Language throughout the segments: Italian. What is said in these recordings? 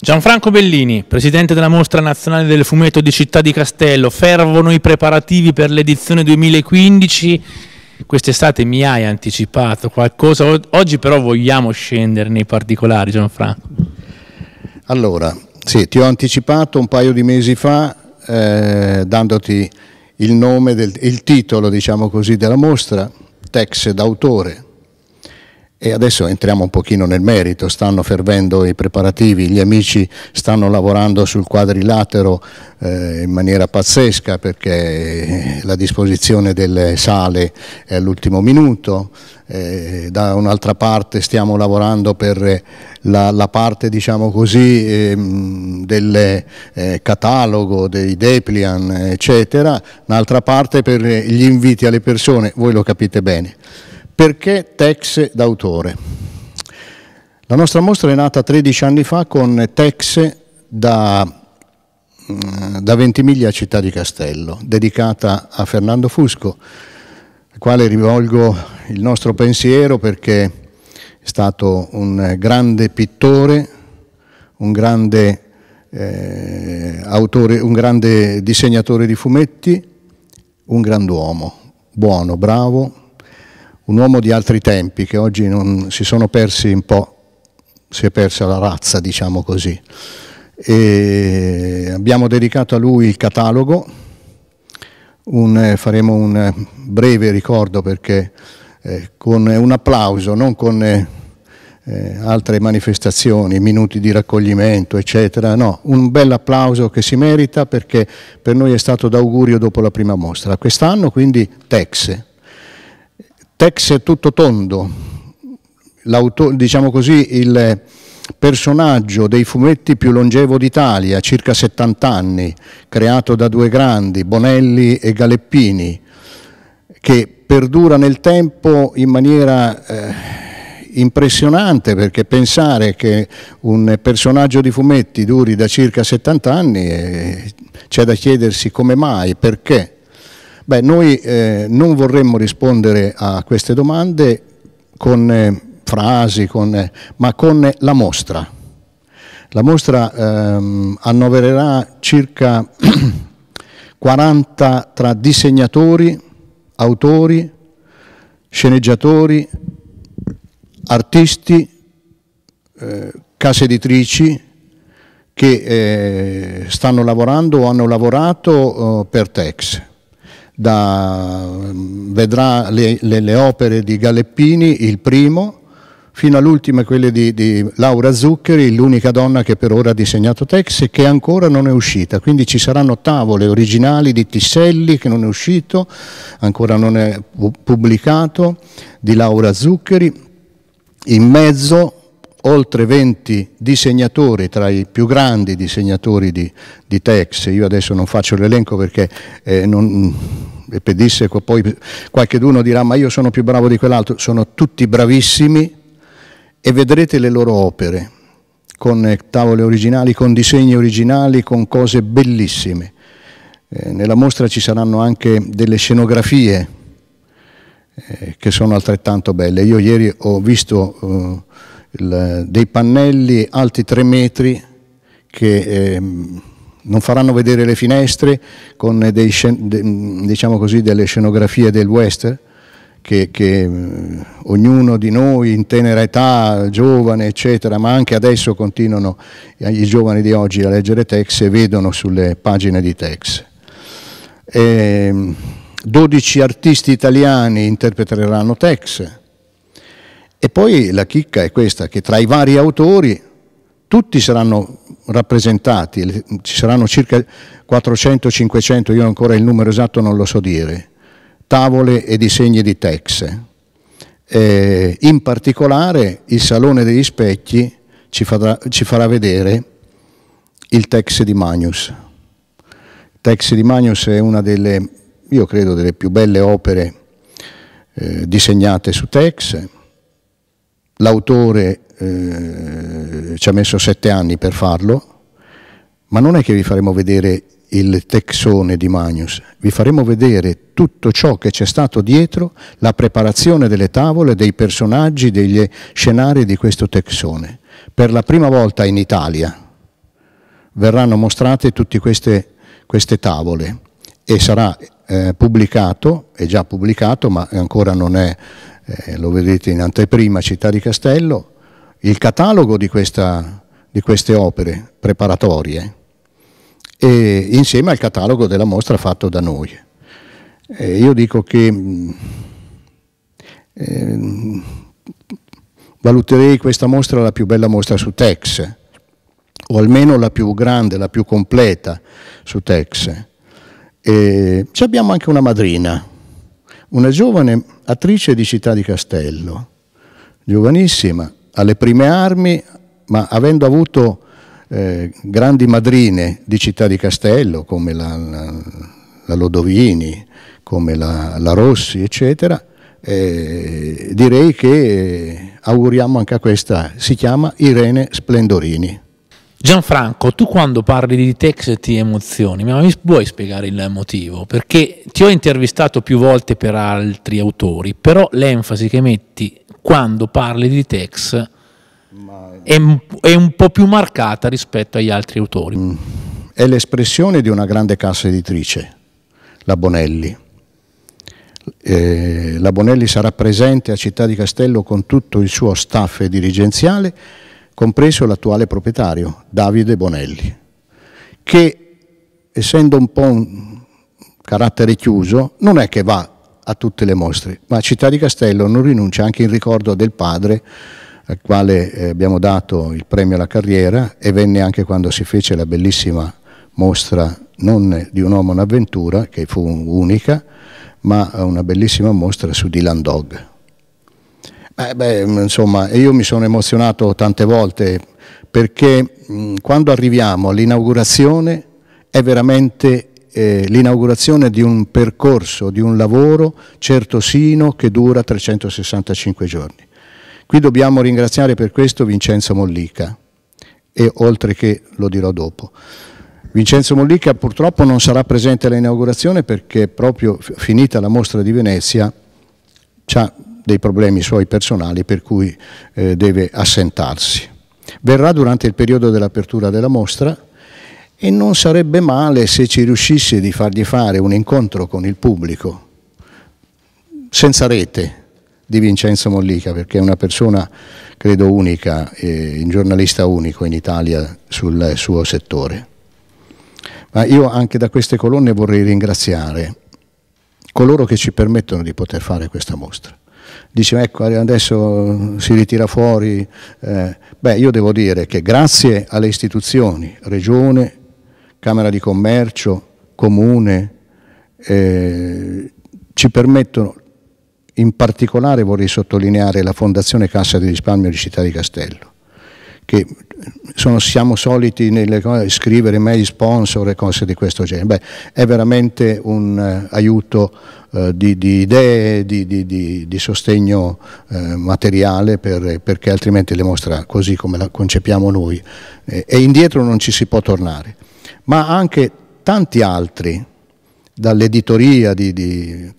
Gianfranco Bellini, presidente della Mostra Nazionale del Fumetto di Città di Castello, fervono i preparativi per l'edizione 2015. Quest'estate mi hai anticipato qualcosa, oggi però vogliamo scendere nei particolari Gianfranco. Allora, sì, ti ho anticipato un paio di mesi fa eh, dandoti il nome, del, il titolo diciamo così della mostra, Tex d'autore, e adesso entriamo un pochino nel merito, stanno fervendo i preparativi, gli amici stanno lavorando sul quadrilatero eh, in maniera pazzesca perché eh, la disposizione delle sale è all'ultimo minuto, eh, da un'altra parte stiamo lavorando per eh, la, la parte diciamo così eh, del eh, catalogo dei Deplian eccetera, un'altra parte per eh, gli inviti alle persone, voi lo capite bene. Perché Tex d'autore? La nostra mostra è nata 13 anni fa con Tex da, mm, da Ventimiglia a Città di Castello, dedicata a Fernando Fusco, al quale rivolgo il nostro pensiero perché è stato un grande pittore, un grande, eh, autore, un grande disegnatore di fumetti, un grand'uomo, buono, bravo, un uomo di altri tempi, che oggi non, si sono persi un po', si è persa la razza, diciamo così. E abbiamo dedicato a lui il catalogo, un, eh, faremo un eh, breve ricordo perché eh, con un applauso, non con eh, eh, altre manifestazioni, minuti di raccoglimento, eccetera, no, un bel applauso che si merita perché per noi è stato d'augurio dopo la prima mostra. Quest'anno quindi Texe, Tex è tutto tondo, diciamo così, il personaggio dei fumetti più longevo d'Italia, circa 70 anni, creato da due grandi, Bonelli e Galeppini, che perdura nel tempo in maniera eh, impressionante perché pensare che un personaggio di fumetti duri da circa 70 anni eh, c'è da chiedersi come mai, perché Beh, noi eh, non vorremmo rispondere a queste domande con eh, frasi, con, eh, ma con la mostra. La mostra ehm, annovererà circa 40 tra disegnatori, autori, sceneggiatori, artisti, eh, case editrici, che eh, stanno lavorando o hanno lavorato eh, per Tex da, vedrà le, le, le, opere di Galeppini, il primo, fino all'ultima quelle di, di Laura Zuccheri, l'unica donna che per ora ha disegnato Tex e che ancora non è uscita. Quindi ci saranno tavole originali di Tisselli che non è uscito, ancora non è pubblicato, di Laura Zuccheri. In mezzo oltre 20 disegnatori, tra i più grandi disegnatori di, di Tex, io adesso non faccio l'elenco perché eh, non pedisseco, poi qualcheduno dirà ma io sono più bravo di quell'altro, sono tutti bravissimi e vedrete le loro opere con eh, tavole originali, con disegni originali, con cose bellissime. Eh, nella mostra ci saranno anche delle scenografie eh, che sono altrettanto belle. Io ieri ho visto eh, il, dei pannelli alti 3 metri che eh, non faranno vedere le finestre con dei, diciamo così, delle scenografie del western che, che, mm, ognuno di noi in tenera età, giovane eccetera, ma anche adesso continuano i giovani di oggi a leggere Tex e vedono sulle pagine di Tex. E 12 artisti italiani interpreteranno Tex, e poi la chicca è questa, che tra i vari autori tutti saranno rappresentati, ci saranno circa 400-500, io ancora il numero esatto non lo so dire, tavole e disegni di Tex. Eh, in particolare il Salone degli Specchi ci farà, ci farà vedere il Tex di Magnus. Il Tex di Magnus è una delle, io credo, delle più belle opere eh, disegnate su Tex l'autore eh, ci ha messo sette anni per farlo, ma non è che vi faremo vedere il texone di Magnus, vi faremo vedere tutto ciò che c'è stato dietro, la preparazione delle tavole, dei personaggi, degli scenari di questo texone. Per la prima volta in Italia verranno mostrate tutte queste, queste tavole e sarà eh, pubblicato, è già pubblicato ma ancora non è eh, lo vedete in anteprima, Città di Castello, il catalogo di, questa, di queste opere preparatorie e insieme al catalogo della mostra fatto da noi. Eh, io dico che eh, valuterei questa mostra la più bella mostra su Tex, o almeno la più grande, la più completa su Tex. ci abbiamo anche una madrina, una giovane madrina, attrice di Città di Castello, giovanissima, alle prime armi, ma avendo avuto eh, grandi madrine di Città di Castello, come la, la, la Lodovini, come la, la Rossi, eccetera, eh, direi che eh, auguriamo anche a questa, si chiama Irene Splendorini. Gianfranco, tu quando parli di Tex ti emozioni, ma mi puoi spiegare il motivo? Perché ti ho intervistato più volte per altri autori, però l'enfasi che metti quando parli di Tex è, è, un po' più marcata rispetto agli altri autori. Mm. È l'espressione di una grande cassa editrice, la Bonelli. Eh, la Bonelli sarà presente a Città di Castello con tutto il suo staff dirigenziale compreso l'attuale proprietario, Davide Bonelli, che essendo un po' un carattere chiuso, non è che va a tutte le mostre, ma Città di Castello non rinuncia anche in ricordo del padre al quale eh, abbiamo dato il premio alla carriera e venne anche quando si fece la bellissima mostra non di un uomo un'avventura, che fu unica, ma una bellissima mostra su Dylan Dog. Eh beh, mm, insomma, io mi sono emozionato tante volte perché mh, mm, quando arriviamo all'inaugurazione è veramente eh, l'inaugurazione di un percorso, di un lavoro certosino che dura 365 giorni. Qui dobbiamo ringraziare per questo Vincenzo Mollica, e oltre che lo dirò dopo. Vincenzo Mollica purtroppo non sarà presente all'inaugurazione perché proprio finita la mostra di Venezia ci ha dei problemi suoi personali per cui eh, deve assentarsi. Verrà durante il periodo dell'apertura della mostra e non sarebbe male se ci riuscisse di fargli fare un incontro con il pubblico, senza rete, di Vincenzo Mollica, perché è una persona, credo, unica, eh, un giornalista unico in Italia sul suo settore. Ma io anche da queste colonne vorrei ringraziare coloro che ci permettono di poter fare questa mostra dice ecco adesso si ritira fuori, eh, beh io devo dire che grazie alle istituzioni, regione, Camera di Commercio, Comune, eh, ci permettono, in particolare vorrei sottolineare la Fondazione Cassa di Risparmio di Città di Castello, che sono, siamo soliti nelle, scrivere mail sponsor e cose di questo genere. Beh, è veramente un uh, aiuto uh, di, di, idee, di, di, di sostegno uh, materiale per, perché altrimenti le mostra così come la concepiamo noi eh, e indietro non ci si può tornare. Ma anche tanti altri, dall'editoria di, di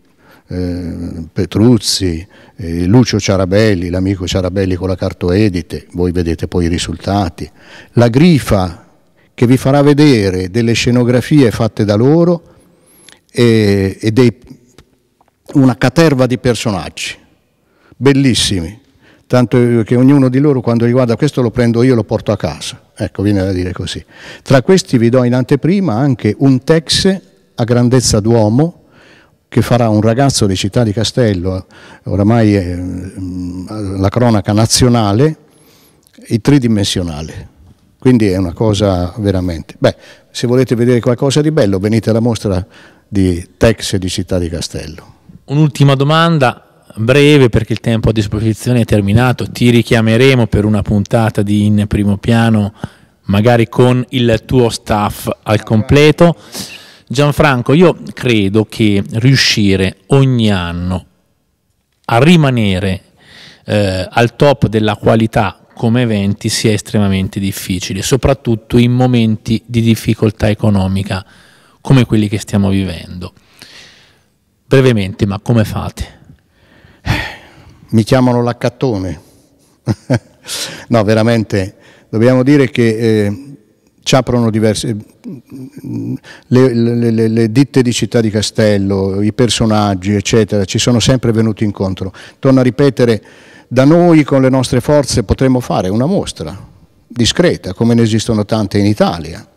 Ehm, Petruzzi, eh, Lucio Ciarabelli, l'amico Ciarabelli con la carto edite, voi vedete poi i risultati, la Grifa che vi farà vedere delle scenografie fatte da loro e, e dei, una caterva di personaggi bellissimi, tanto che ognuno di loro quando riguarda questo lo prendo io e lo porto a casa, ecco viene da dire così. Tra questi vi do in anteprima anche un tex a grandezza d'uomo che farà un ragazzo di Città di Castello, oramai è eh, la cronaca nazionale, e tridimensionale. Quindi è una cosa veramente... Beh, se volete vedere qualcosa di bello venite alla mostra di Tex di Città di Castello. Un'ultima domanda, breve perché il tempo a disposizione è terminato, ti richiameremo per una puntata di In Primo Piano, magari con il tuo staff al completo. Gianfranco, io credo che riuscire ogni anno a rimanere eh, al top della qualità come eventi sia estremamente difficile, soprattutto in momenti di difficoltà economica come quelli che stiamo vivendo. Brevemente, ma come fate? Eh, mi chiamano l'accattone. no, veramente, dobbiamo dire che eh, ci aprono diverse, mm, mm, le, le, le, le, ditte di Città di Castello, i personaggi, eccetera, ci sono sempre venuti incontro. Torno a ripetere, da noi con le nostre forze potremmo fare una mostra discreta, come ne esistono tante in Italia,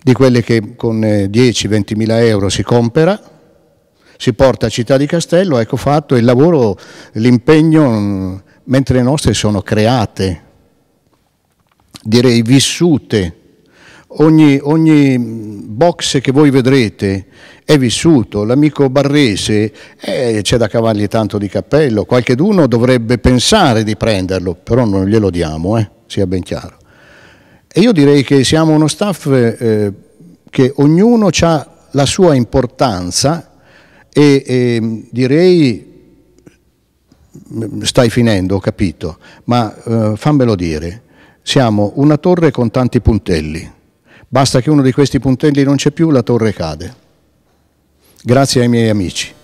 di quelle che con 10-20 eh, mila euro si compra, si porta a Città di Castello, ecco fatto il lavoro, l'impegno, mm, mentre le nostre sono create, direi vissute Ogni, ogni, box che voi vedrete è vissuto, l'amico barrese eh, c'è da cavargli tanto di cappello, qualche d'uno dovrebbe pensare di prenderlo, però non glielo diamo, eh, sia ben chiaro. E io direi che siamo uno staff eh, che ognuno ha la sua importanza e, e direi mm, stai finendo, ho capito, ma eh, fammelo dire, siamo una torre con tanti puntelli Basta che uno di questi puntelli non c'è più, la torre cade. Grazie ai miei amici.